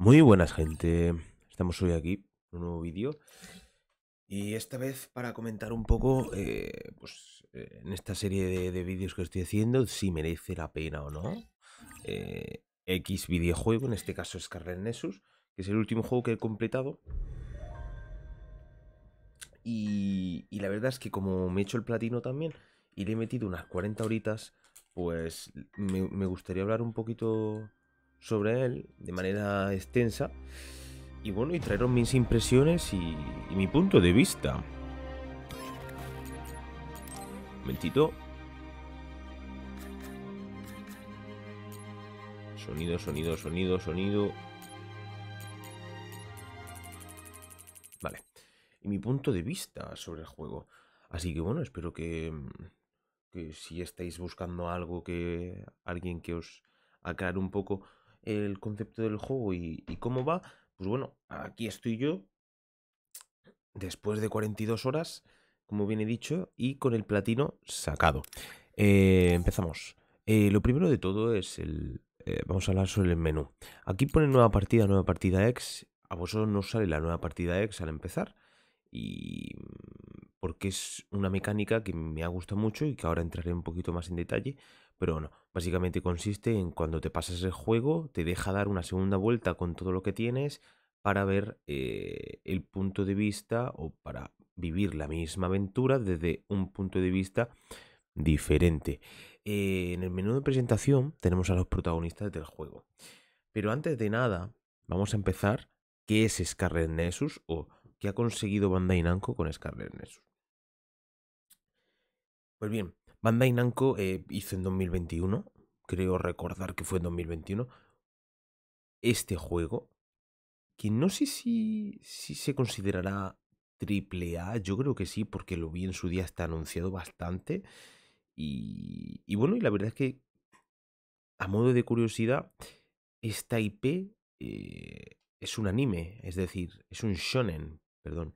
Muy buenas gente, estamos hoy aquí un nuevo vídeo y esta vez para comentar un poco eh, pues, eh, en esta serie de, vídeos que estoy haciendo si merece la pena o no eh, X videojuego, en este caso Scarlet Nexus, que es el último juego que he completado y, la verdad es que como me he hecho el platino también y le he metido unas 40 horitas pues me gustaría hablar un poquito sobre él de manera extensa y bueno, y traeros mis impresiones y, mi punto de vista. Un momentito. Sonido, sonido, sonido, sonido. Vale. Y mi punto de vista sobre el juego. Así que bueno, espero que, que si estáis buscando algo que alguien que os aclare un poco el concepto del juego y, cómo va, pues bueno, aquí estoy yo, después de 42 horas, como bien he dicho, y con el platino sacado. Eh, empezamos. Eh, lo primero de todo es el... Eh, vamos a hablar sobre el menú. Aquí pone nueva partida, nueva partida X. A vosotros no sale la nueva partida X al empezar. Y... Mm, porque es una mecánica que me ha gustado mucho y que ahora entraré un poquito más en detalle. Pero bueno básicamente consiste en cuando te pasas el juego, te deja dar una segunda vuelta con todo lo que tienes para ver eh, el punto de vista o para vivir la misma aventura desde un punto de vista diferente. Eh, en el menú de presentación tenemos a los protagonistas del juego. Pero antes de nada, vamos a empezar qué es Scarlet Nexus o qué ha conseguido Bandai Namco con Scarlet Nexus. Pues bien, Bandai Namco eh, hizo en 2021, creo recordar que fue en 2021, este juego, que no sé si, si se considerará triple A, yo creo que sí, porque lo vi en su día, está anunciado bastante. Y, y bueno, y la verdad es que, a modo de curiosidad, esta IP eh, es un anime, es decir, es un shonen, perdón,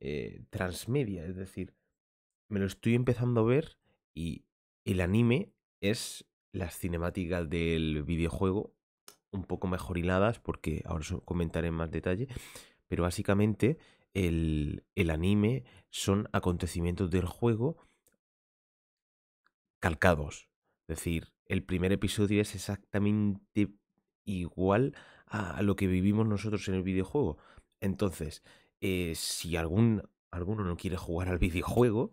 eh, transmedia, es decir, me lo estoy empezando a ver y el anime es las cinemáticas del videojuego un poco mejor hiladas porque ahora os comentaré en más detalle, pero básicamente el, anime son acontecimientos del juego calcados. Es decir, el primer episodio es exactamente igual a, lo que vivimos nosotros en el videojuego. Entonces, eh, si algún alguno no quiere jugar al videojuego,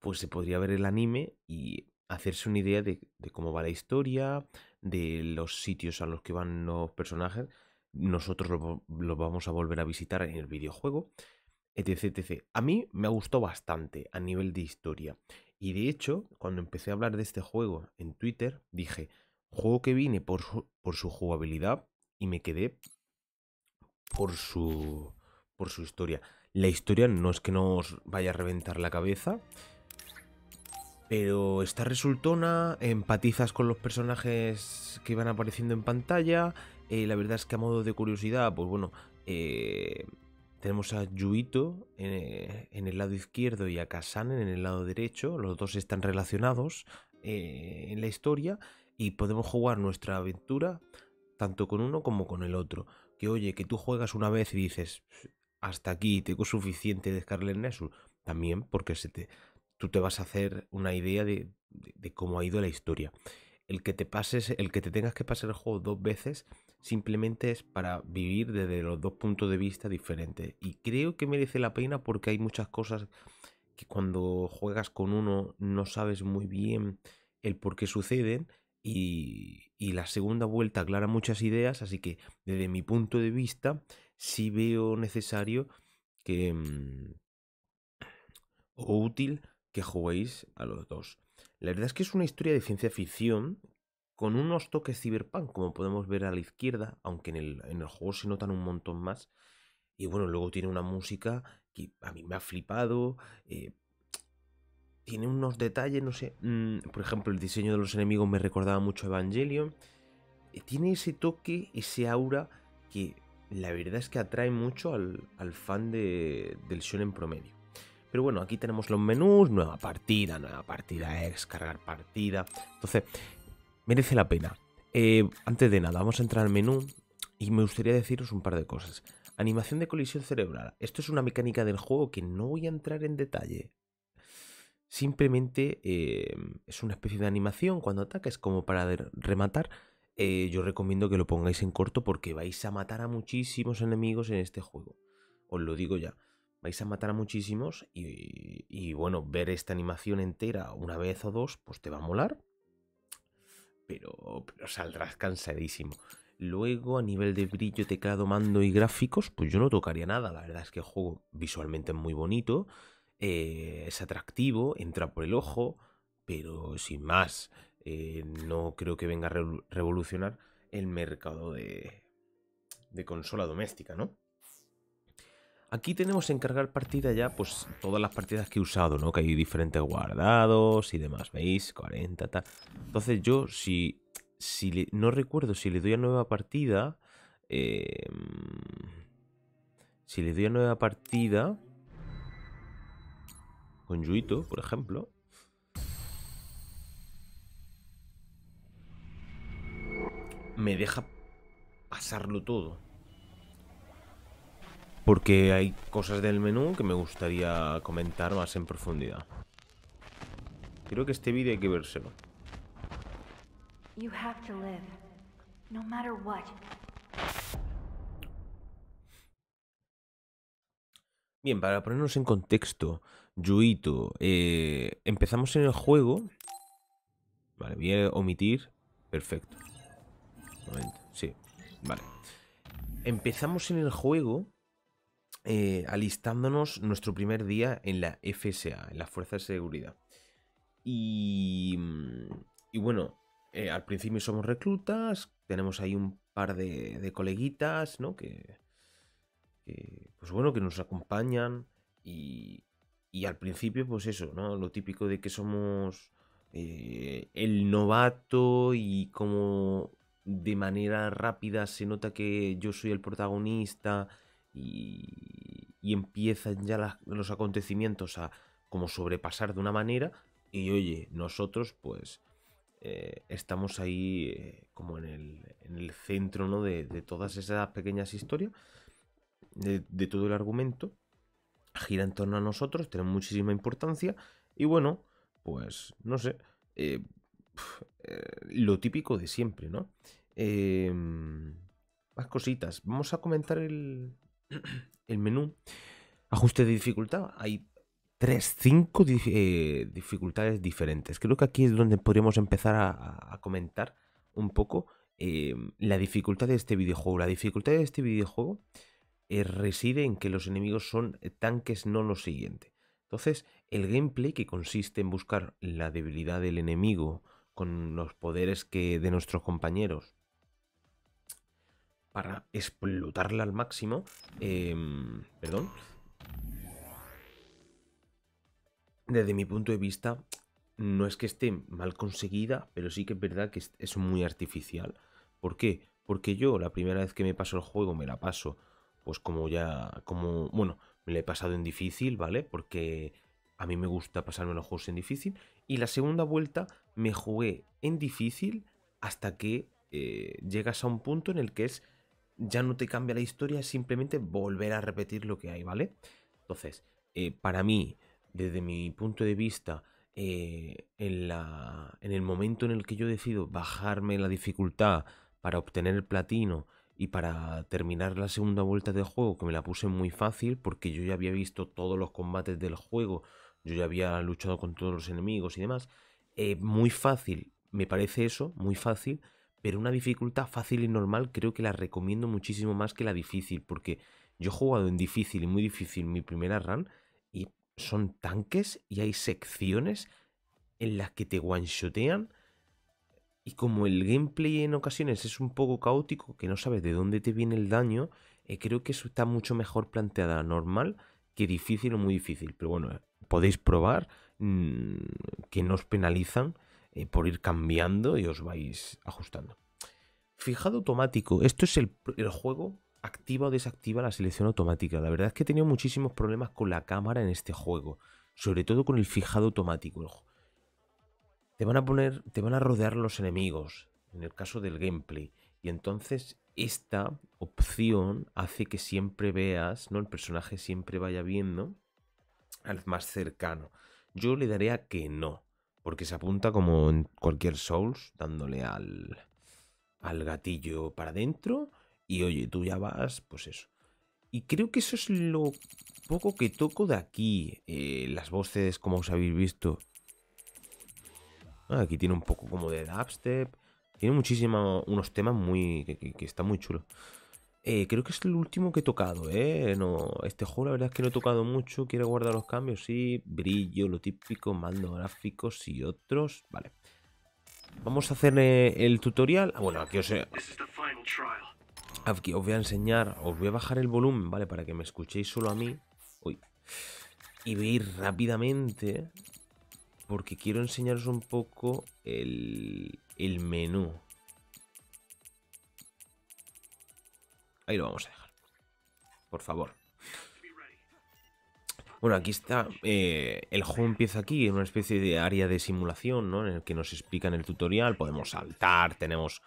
pues se podría ver el anime y hacerse una idea de, cómo va la historia, de los sitios a los que van los personajes. Nosotros los lo vamos a volver a visitar en el videojuego, etc, A mí me gustó bastante a nivel de historia. Y de hecho, cuando empecé a hablar de este juego en Twitter, dije, juego que vine por su, por su jugabilidad y me quedé por su, por su historia. La historia no es que nos vaya a reventar la cabeza, pero está resultona, empatizas con los personajes que van apareciendo en pantalla. Eh, la verdad es que a modo de curiosidad, pues bueno, eh, tenemos a Yuito eh, en, el lado izquierdo y a Kasan en el lado derecho. Los dos están relacionados en la historia y podemos jugar nuestra aventura tanto con uno como con el otro. Que oye, que tú juegas una vez y dices, hasta aquí tengo suficiente de Scarlet Nexus. También porque te, tú te vas a hacer una idea de, cómo ha ido la historia. El que te pases, el que te tengas que pasar el juego dos veces, simplemente es para vivir desde los dos puntos de vista diferentes. Y creo que merece la pena porque hay muchas cosas que cuando juegas con uno no sabes muy bien el por qué suceden y, la segunda vuelta aclara muchas ideas, así que desde mi punto de vista sí veo necesario que... Mm, o útil que juguéis a los dos. La verdad es que es una historia de ciencia ficción con unos toques cyberpunk, como podemos ver a la izquierda, aunque en el, juego se notan un montón más. Y bueno, luego tiene una música que a mí me ha flipado, eh, tiene unos detalles, no sé. Mm, por ejemplo, el diseño de los enemigos me recordaba mucho a Evangelion. Eh, tiene ese toque, ese aura que la verdad es que atrae mucho al, fan del del en promedio. Pero bueno, aquí tenemos los menús, nueva partida, nueva partida ex, cargar partida. Entonces, merece la pena. Eh, antes de nada, vamos a entrar al menú y me gustaría deciros un par de cosas. Animación de colisión cerebral. Esto es una mecánica del juego que no voy a entrar en detalle. Simplemente em, es una especie de animación cuando ataques como para rematar. Eh, yo recomiendo que lo pongáis en corto porque vais a matar a muchísimos enemigos en este juego. Os lo digo ya. Vais a matar a muchísimos y, y, bueno, ver esta animación entera una vez o dos, pues te va a molar. Pero, pero saldrás cansadísimo. Luego, a nivel de brillo, teclado, mando y gráficos, pues yo no tocaría nada. La verdad es que el juego visualmente es muy bonito. Eh, es atractivo, entra por el ojo, pero sin más, eh, no creo que venga a revolucionar el mercado de, de consola doméstica, ¿no? Aquí tenemos en cargar partida ya pues todas las partidas que he usado, ¿no? Que hay diferentes guardados y demás, ¿veis? 40, tal. Entonces yo, si, si no recuerdo si le doy a nueva partida... Em, si le doy a nueva partida con Yuito, por ejemplo. Me deja pasarlo todo. Porque hay cosas del menú que me gustaría comentar más en profundidad. Creo que este vídeo hay que vérselo. Bien, para ponernos en contexto, Yuito, eh, empezamos en el juego. Vale, voy a omitir. Perfecto. momento, sí. Vale. Empezamos en el juego eh, alistándonos nuestro primer día en la FSA, en la Fuerza de Seguridad. Y, mm, bueno, eh, al principio somos reclutas, tenemos ahí un par de, coleguitas, ¿no? Que, que, pues bueno, que nos acompañan y, y al principio, pues eso, ¿no? Lo típico de que somos eh, el novato y como de manera rápida se nota que yo soy el protagonista y, empiezan ya los acontecimientos a como sobrepasar de una manera y oye, nosotros pues eh, estamos ahí eh, como en el, en el centro de, todas esas pequeñas historias, de todo el argumento gira en torno a nosotros, tenemos muchísima importancia y bueno, pues no sé, eh, eh, lo típico de siempre, ¿no? Em, más cositas, vamos a comentar el, el menú. Ajuste de dificultad, hay 3, 5 eh, dificultades diferentes. Creo que aquí es donde podríamos empezar a, comentar un poco em, la dificultad de este videojuego. La dificultad de este videojuego eh, reside en que los enemigos son eh, tanques no lo siguiente. Entonces, el gameplay que consiste en buscar la debilidad del enemigo con los poderes que de nuestros compañeros para explotarla al máximo, em, perdón, desde mi punto de vista no es que esté mal conseguida, pero sí que es verdad que es muy artificial. ¿Por qué? Porque yo la primera vez que me paso el juego me la paso pues como ya, como, bueno, me la he pasado en difícil, ¿vale? Porque a mí me gusta pasarme los juegos en difícil. Y la segunda vuelta me jugué en difícil hasta que eh, llegas a un punto en el que es, ya no te cambia la historia, es simplemente volver a repetir lo que hay, ¿vale? Entonces, eh, para mí, desde mi punto de vista, eh, en, en el momento en el que yo decido bajarme la dificultad para obtener el platino y para terminar la segunda vuelta de juego, que me la puse muy fácil, porque yo ya había visto todos los combates del juego, yo ya había luchado con todos los enemigos y demás. Eh, muy fácil, me parece eso, muy fácil, pero una dificultad fácil y normal creo que la recomiendo muchísimo más que la difícil, porque yo he jugado en difícil y muy difícil mi primera run, y son tanques y hay secciones en las que te one-shotean y como el gameplay en ocasiones es un poco caótico, que no sabes de dónde te viene el daño, eh, creo que eso está mucho mejor planteada normal que difícil o muy difícil. Pero bueno, eh, podéis probar mm, que no os penalizan eh, por ir cambiando y os vais ajustando. Fijado automático. Esto es el, el juego activa o desactiva la selección automática. La verdad es que he tenido muchísimos problemas con la cámara en este juego. Sobre todo con el fijado automático te van a poner, te van a rodear los enemigos, en el caso del gameplay. Y entonces esta opción hace que siempre veas, ¿no? El personaje siempre vaya viendo al más cercano. Yo le daría que no, porque se apunta como en cualquier Souls, dándole al, al gatillo para adentro y oye, tú ya vas, pues eso. Y creo que eso es lo poco que toco de aquí. Eh, las voces, como os habéis visto, aquí tiene un poco como de dubstep. Tiene muchísimos, unos temas muy que, están muy chulos. Eh, creo que es el último que he tocado, ¿eh? No, este juego la verdad es que no he tocado mucho. Quiero guardar los cambios, sí. Brillo, lo típico, mando gráficos y otros. Vale. Vamos a hacer el tutorial. Ah, bueno, aquí os, aquí os voy a enseñar, os voy a bajar el volumen, ¿vale? Para que me escuchéis solo a mí. Uy. Y veis rápidamente porque quiero enseñaros un poco el, menú. Ahí lo vamos a dejar. Por favor. Bueno, aquí está. Eh, el juego empieza aquí, en una especie de área de simulación, ¿no? En el que nos explican el tutorial. Podemos saltar, tenemos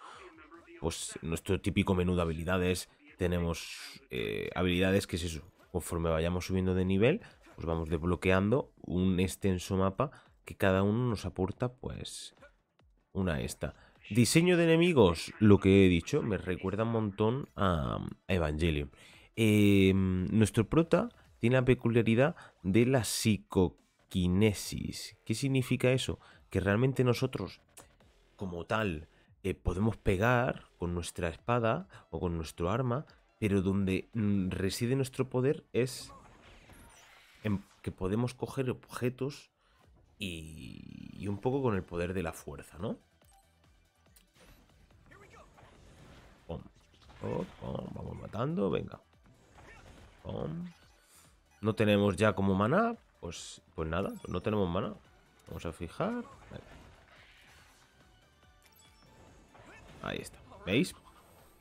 pues nuestro típico menú de habilidades. Tenemos eh, habilidades que es eso. Conforme vayamos subiendo de nivel, pues vamos desbloqueando un extenso mapa que cada uno nos aporta pues una esta. Diseño de enemigos, lo que he dicho, me recuerda un montón a mm, Evangelion. Em, nuestro prota tiene la peculiaridad de la psicoquinesis. ¿Qué significa eso? Que realmente nosotros, como tal, eh, podemos pegar con nuestra espada o con nuestro arma, pero donde mm, reside nuestro poder es que podemos coger objetos y, un poco con el poder de la fuerza, ¿no? Oh, vamos matando, venga. No tenemos ya como mana. pues, pues nada, pues no tenemos mana. Vamos a fijar. Ahí está, ¿veis?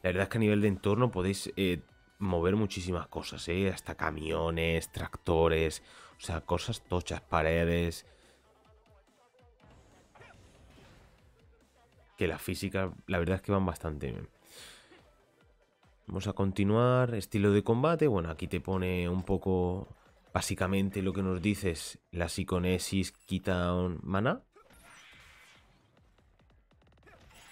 La verdad es que a nivel de entorno podéis eh, mover muchísimas cosas, ¿eh? Hasta camiones, tractores, o sea, cosas tochas, paredes... que la física, la verdad es que van bastante bien. Vamos a continuar. Estilo de combate. Bueno, aquí te pone un poco. Básicamente lo que nos dices. La psiconesis quita un mana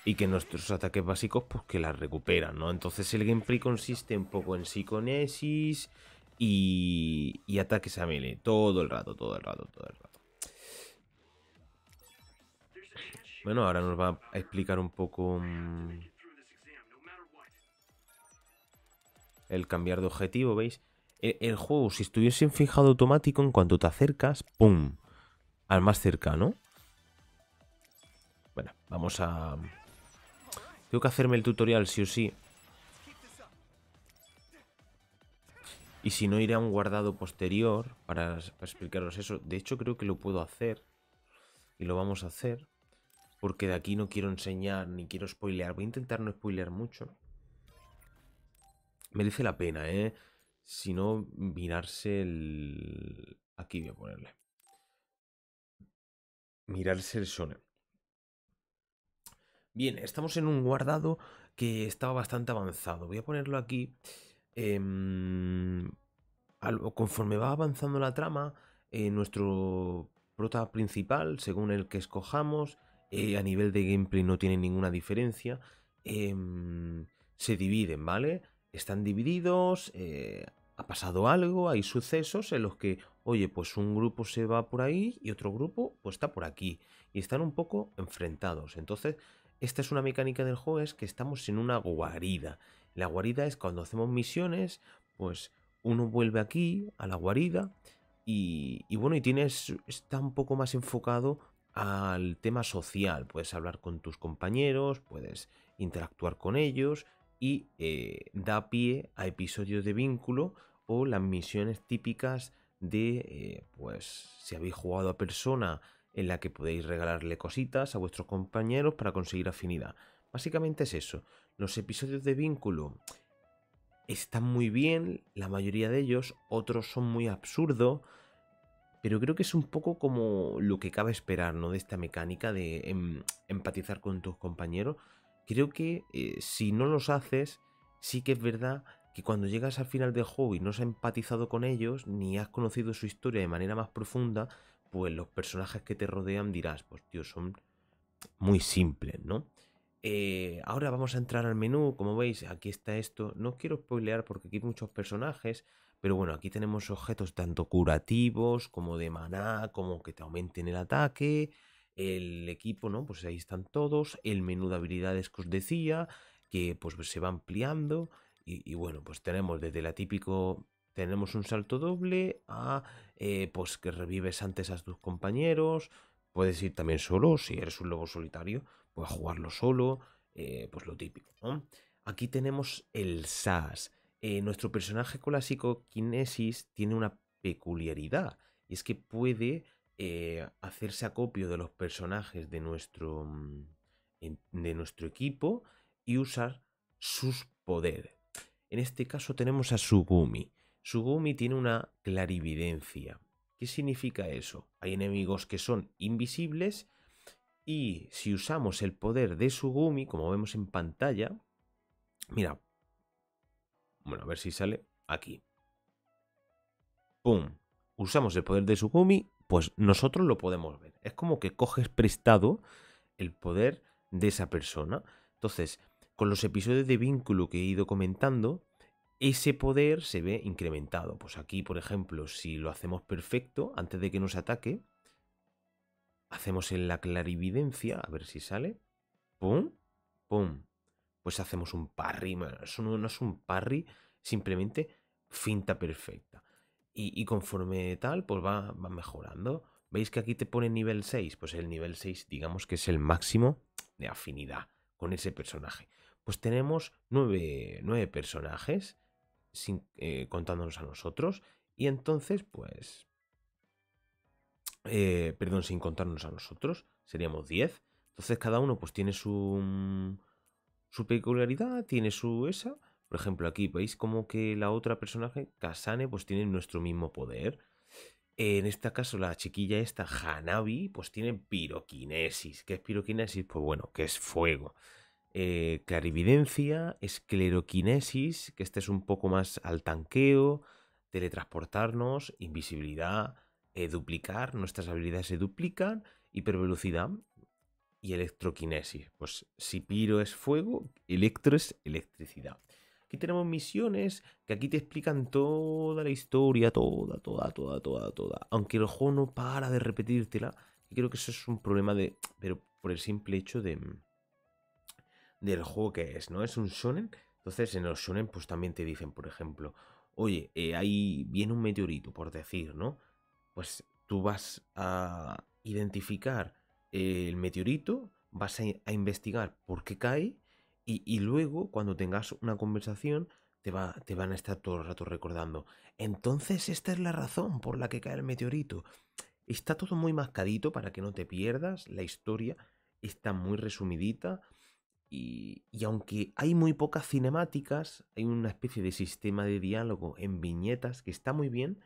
Y que nuestros ataques básicos, pues que las recuperan, ¿no? Entonces el gameplay consiste un poco en psiconesis y, y ataques a melee. Todo el rato, todo el rato, todo el rato. Bueno, ahora nos va a explicar un poco mm, el cambiar de objetivo, ¿veis? E, el, juego, si estuviese en fijado automático, en cuanto te acercas, ¡pum! Al más cercano. Bueno, vamos a... Tengo que hacerme el tutorial, sí o sí. Y si no, iré a un guardado posterior para explicaros eso. De hecho, creo que lo puedo hacer. Y lo vamos a hacer. Porque de aquí no quiero enseñar ni quiero spoilear. Voy a intentar no spoilear mucho. Merece la pena, ¿eh? Si no, mirarse el... Aquí voy a ponerle. Mirarse el Sone. Bien, estamos en un guardado que estaba bastante avanzado. Voy a ponerlo aquí. Em, conforme va avanzando la trama, eh, nuestro prota principal, según el que escojamos, eh, a nivel de gameplay no tiene ninguna diferencia. Em, se dividen, ¿vale? Están divididos, eh, ha pasado algo, hay sucesos en los que, oye, pues un grupo se va por ahí y otro grupo pues está por aquí. Y están un poco enfrentados. Entonces, esta es una mecánica del juego, es que estamos en una guarida. La guarida es cuando hacemos misiones, pues uno vuelve aquí, a la guarida, y, y, bueno, y tienes, está un poco más enfocado al tema social. Puedes hablar con tus compañeros, puedes interactuar con ellos y eh, da pie a episodios de vínculo o las misiones típicas de, eh, pues, si habéis jugado a persona en la que podéis regalarle cositas a vuestros compañeros para conseguir afinidad. Básicamente es eso. Los episodios de vínculo están muy bien, la mayoría de ellos, otros son muy absurdos, pero creo que es un poco como lo que cabe esperar, ¿no? De esta mecánica de em, empatizar con tus compañeros. Creo que eh, si no los haces, sí que es verdad que cuando llegas al final del juego y no has empatizado con ellos, ni has conocido su historia de manera más profunda, pues los personajes que te rodean dirás, pues tío, son muy simples, ¿no? Eh, ahora vamos a entrar al menú, como veis, aquí está esto. No quiero spoilear porque aquí hay muchos personajes, pero bueno, aquí tenemos objetos tanto curativos como de maná, como que te aumenten el ataque, el equipo, ¿no? Pues ahí están todos, el menú de habilidades que os decía, que pues se va ampliando y, bueno, pues tenemos desde la típico... Tenemos un salto doble a eh, pues que revives antes a tus compañeros. Puedes ir también solo, si eres un lobo solitario, puedes jugarlo solo, eh, pues lo típico. Aquí tenemos el SAS, eh, nuestro personaje clásico, Kinesis, tiene una peculiaridad. Y es que puede eh, hacerse acopio de los personajes de nuestro, mm, de nuestro equipo y usar sus poderes. En este caso tenemos a Sugumi. Sugumi tiene una clarividencia. ¿Qué significa eso? Hay enemigos que son invisibles y si usamos el poder de Sugumi, como vemos en pantalla, mira, bueno, a ver si sale aquí. ¡Pum! Usamos el poder de Sugumi, pues nosotros lo podemos ver. Es como que coges prestado el poder de esa persona. Entonces, con los episodios de vínculo que he ido comentando, ese poder se ve incrementado. Pues aquí, por ejemplo, si lo hacemos perfecto, antes de que nos ataque, hacemos en la clarividencia, a ver si sale. ¡Pum! ¡Pum! pues hacemos un parry, Eso no, es un parry, simplemente finta perfecta. Y, conforme tal, pues va, va mejorando. ¿Veis que aquí te pone nivel 6? Pues el nivel 6, digamos que es el máximo de afinidad con ese personaje. Pues tenemos 9, personajes, sin, eh, contándonos a nosotros. Y entonces, pues... Eh, perdón, sin contarnos a nosotros, seríamos 10. Entonces cada uno pues tiene su, mm, su peculiaridad, tiene su esa. Por ejemplo, aquí veis como que la otra personaje, Kasane, pues tiene nuestro mismo poder. En este caso, la chiquilla esta, Hanabi, pues tiene piroquinesis. ¿Qué es piroquinesis? Pues bueno, que es fuego. Eh, clarividencia, escleroquinesis, que este es un poco más al tanqueo, teletransportarnos, invisibilidad, eh, duplicar, nuestras habilidades se duplican, hipervelocidad, y electroquinesis. Pues si piro es fuego, electro es electricidad. Aquí tenemos misiones que aquí te explican toda la historia, toda, toda, toda, toda, toda. Aunque el juego no para de repetírtela, y creo que eso es un problema de... Pero por el simple hecho de... Del juego que es, ¿no? Es un shonen. Entonces en los shonen pues también te dicen, por ejemplo, oye, eh, ahí viene un meteorito, por decir, ¿no? Pues tú vas a identificar el meteorito, vas a, investigar por qué cae y, luego cuando tengas una conversación te, va, te van a estar todo el rato recordando. Entonces esta es la razón por la que cae el meteorito. Está todo muy mascadito para que no te pierdas, la historia está muy resumidita. Y, y, aunque hay muy pocas cinemáticas, hay una especie de sistema de diálogo en viñetas que está muy bien,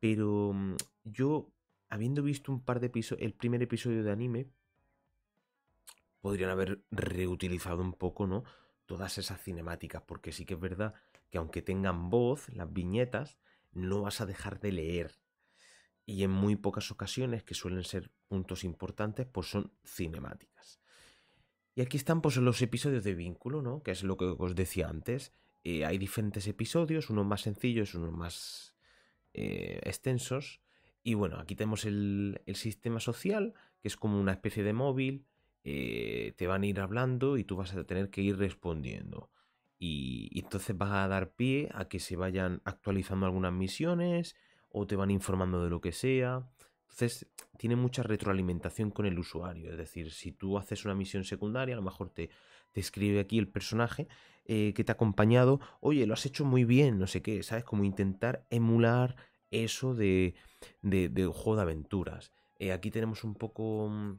pero mm, yo habiendo visto un par de episodios, el primer episodio de anime, podrían haber reutilizado un poco, ¿no? Todas esas cinemáticas, porque sí que es verdad que aunque tengan voz, las viñetas, no vas a dejar de leer. Y en muy pocas ocasiones, que suelen ser puntos importantes, pues son cinemáticas. Y aquí están pues los episodios de vínculo, ¿no? Que es lo que os decía antes. Eh, hay diferentes episodios, unos más sencillos, unos más eh, extensos. Y bueno, aquí tenemos el, sistema social, que es como una especie de móvil, eh, te van a ir hablando y tú vas a tener que ir respondiendo. Y, entonces vas a dar pie a que se vayan actualizando algunas misiones o te van informando de lo que sea. Entonces tiene mucha retroalimentación con el usuario. Es decir, si tú haces una misión secundaria, a lo mejor te, escribe aquí el personaje eh, que te ha acompañado, oye, lo has hecho muy bien, no sé qué, ¿sabes? Como intentar emular eso de, de, juego de aventuras. Eh, aquí tenemos un poco mm,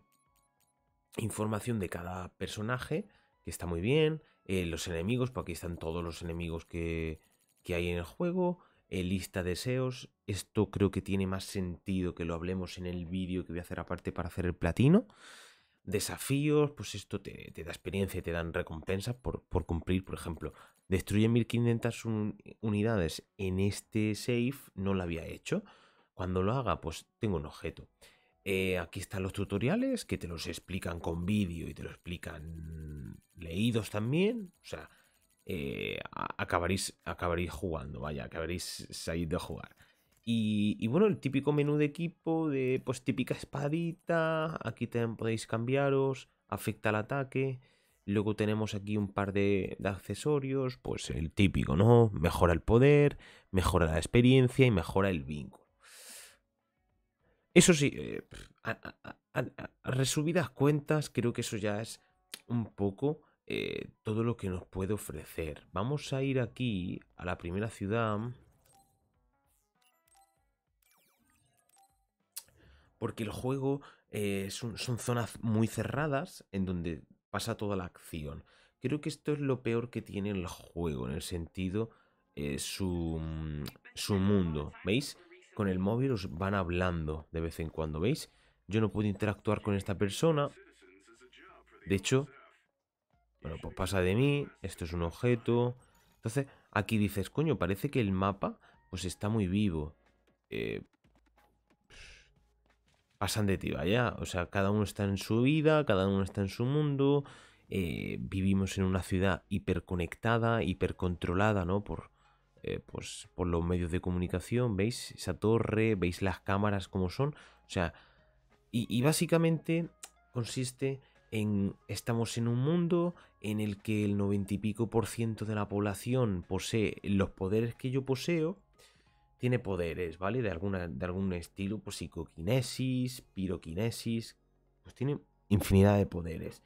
información de cada personaje, que está muy bien. Eh, los enemigos, pues aquí están todos los enemigos que, hay en el juego. Eh, lista de deseos. Esto creo que tiene más sentido que lo hablemos en el vídeo que voy a hacer aparte para hacer el platino. Desafíos, pues esto te, da experiencia y te dan recompensas por, por, cumplir, por ejemplo, Destruye 1500 unidades en este safe, no lo había hecho. Cuando lo haga, pues tengo un objeto. Eh, aquí están los tutoriales que te los explican con vídeo y te lo explican leídos también. O sea, eh, acabaréis, acabaréis jugando, vaya, acabaréis salir a jugar. Y, bueno, el típico menú de equipo de pues típica espadita, aquí también podéis cambiaros, afecta al ataque, Luego tenemos aquí un par de, accesorios, pues el típico, ¿no? Mejora el poder, mejora la experiencia y mejora el vínculo. Eso sí, eh, a, resumidas cuentas, creo que eso ya es un poco eh, todo lo que nos puede ofrecer. Vamos a ir aquí a la primera ciudad. Porque el juego eh, son, zonas muy cerradas en donde pasa toda la acción. Creo que esto es lo peor que tiene el juego, en el sentido eh, mm, su, mundo. ¿Veis? Con el móvil os van hablando de vez en cuando, ¿veis? Yo no puedo interactuar con esta persona. De hecho, bueno, pues pasa de mí, esto es un objeto. Entonces, aquí dices, coño, parece que el mapa pues está muy vivo. Eh, pasan de ti, vaya. O sea, cada uno está en su vida, cada uno está en su mundo. Eh, vivimos en una ciudad hiperconectada, hipercontrolada, ¿no? Por, eh, pues, por los medios de comunicación, veis esa torre, veis las cámaras como son. O sea, y, y básicamente consiste en, estamos en un mundo en el que el noventa y pico por ciento de la población posee los poderes que yo poseo tiene poderes, ¿vale? De, alguna, de algún estilo, pues psicoquinesis, piroquinesis, pues tiene infinidad de poderes.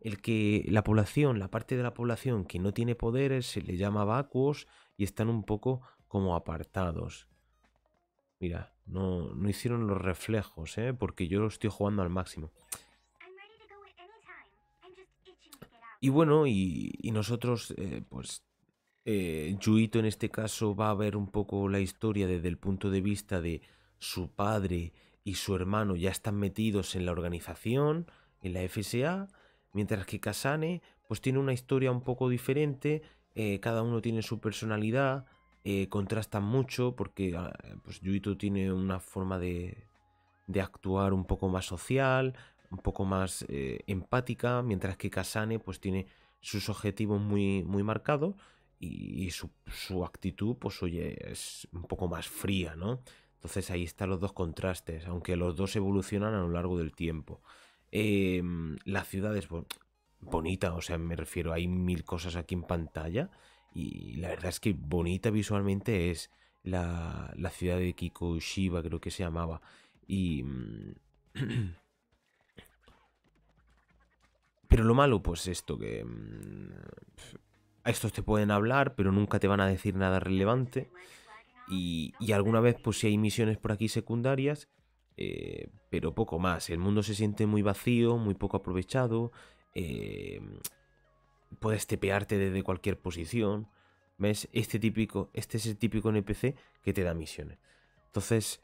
El que la población, la parte de la población que no tiene poderes, se le llama vacuos y están un poco como apartados. Mira, no, no hicieron los reflejos, ¿eh? Porque yo lo estoy jugando al máximo. Y bueno, y, nosotros, eh, pues eh, Yuito en este caso va a ver un poco la historia desde el punto de vista de su padre y su hermano ya están metidos en la organización, en la FSA, mientras que Kasane pues tiene una historia un poco diferente, eh, cada uno tiene su personalidad, contrasta eh, contrastan mucho porque ah, pues Yuito tiene una forma de, actuar un poco más social, un poco más empática, mientras que Kasane pues tiene sus objetivos muy, muy marcados y, su, actitud, pues oye, es un poco más fría, ¿no? Entonces ahí están los dos contrastes, aunque los dos evolucionan a lo largo del tiempo. Em, la ciudad es bonita, o sea, me refiero, hay mil cosas aquí en pantalla y la verdad es que bonita visualmente es la, ciudad de Kikoshiba, creo que se llamaba. Y... Mm, pero lo malo, pues esto, que mm, estos te pueden hablar, pero nunca te van a decir nada relevante. Y, alguna vez, pues si hay misiones por aquí secundarias, eh, pero poco más. El mundo se siente muy vacío, muy poco aprovechado. Eh, puedes tepearte desde cualquier posición. ¿Ves? Este típico, este es el típico NPC que te da misiones. Entonces,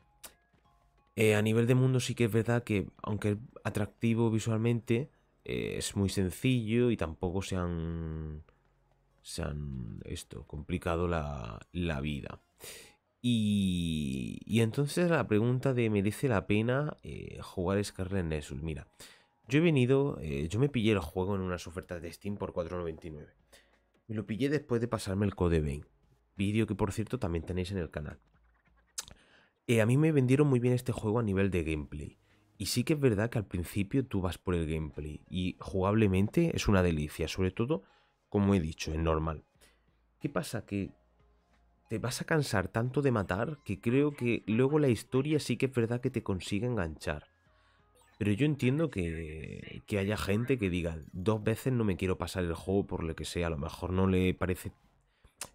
eh, a nivel de mundo sí que es verdad que, aunque es atractivo visualmente, es muy sencillo y tampoco se se han esto, complicado la, la vida. Y, y, entonces la pregunta de ¿merece la pena eh, jugar Scarlet Nessus? Mira, yo he venido, eh, yo me pillé el juego en unas ofertas de Steam por 4.99. Me lo pillé después de pasarme el Code Vein, vídeo que por cierto también tenéis en el canal. Eh, a mí me vendieron muy bien este juego a nivel de gameplay. Y sí que es verdad que al principio tú vas por el gameplay y jugablemente es una delicia, sobre todo como he dicho, es normal. ¿Qué pasa? Que te vas a cansar tanto de matar que creo que luego la historia sí que es verdad que te consigue enganchar. Pero yo entiendo que, haya gente que diga, dos veces no me quiero pasar el juego por lo que sea, a lo mejor no le parece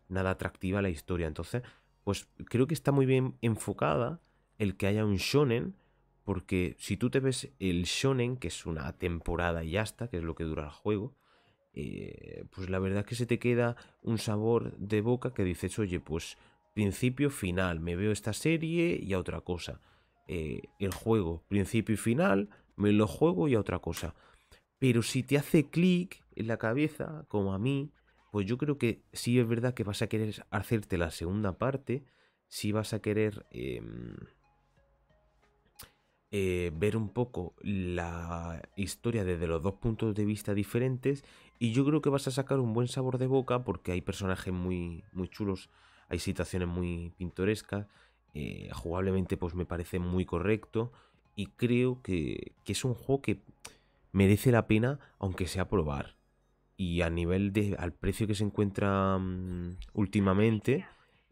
nada atractiva la historia. Entonces, pues creo que está muy bien enfocada el que haya un shonen, porque si tú te ves el shonen, que es una temporada y hasta, que es lo que dura el juego, eh, pues la verdad es que se te queda un sabor de boca que dices, oye, pues principio, final, me veo esta serie y a otra cosa. Eh, el juego, principio y final, me lo juego y a otra cosa. Pero si te hace clic en la cabeza, como a mí, pues yo creo que sí es verdad que vas a querer hacerte la segunda parte, si vas a querer... Em, eh, ver un poco la historia desde los dos puntos de vista diferentes y yo creo que vas a sacar un buen sabor de boca porque hay personajes muy, muy chulos, hay situaciones muy pintorescas, eh, jugablemente pues me parece muy correcto y creo que, es un juego que merece la pena aunque sea probar y a nivel de al precio que se encuentra mm, últimamente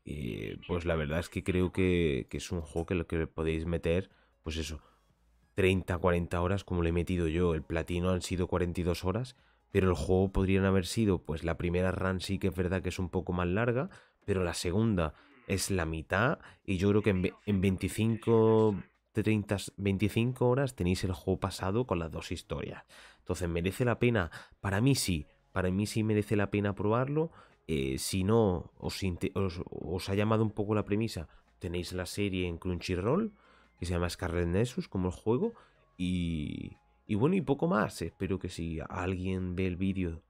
eh, pues la verdad es que creo que, que es un juego que lo que podéis meter pues eso, 30, 40 horas como le he metido yo. El platino han sido 42 horas, pero el juego podrían haber sido, pues la primera run sí que es verdad que es un poco más larga, pero la segunda es la mitad y yo creo que en, en 25... 30, 25 horas tenéis el juego pasado con las dos historias. Entonces, ¿merece la pena? Para mí sí, para mí sí merece la pena probarlo. Eh, si no os ha llamado un poco la premisa, tenéis la serie en Crunchyroll que se llama Scarlet Nexus, como el juego. Y, bueno, y poco más. Espero que si alguien ve el vídeo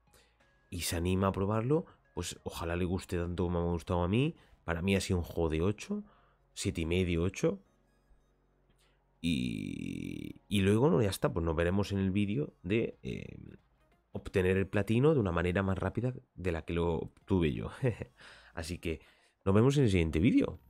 y se anima a probarlo, pues ojalá le guste tanto como me ha gustado a mí. Para mí ha sido un juego de 8, 7 y medio, 8. Y, y luego no, ya está, pues nos veremos en el vídeo de em, obtener el platino de una manera más rápida de la que lo obtuve yo. Así que nos vemos en el siguiente vídeo.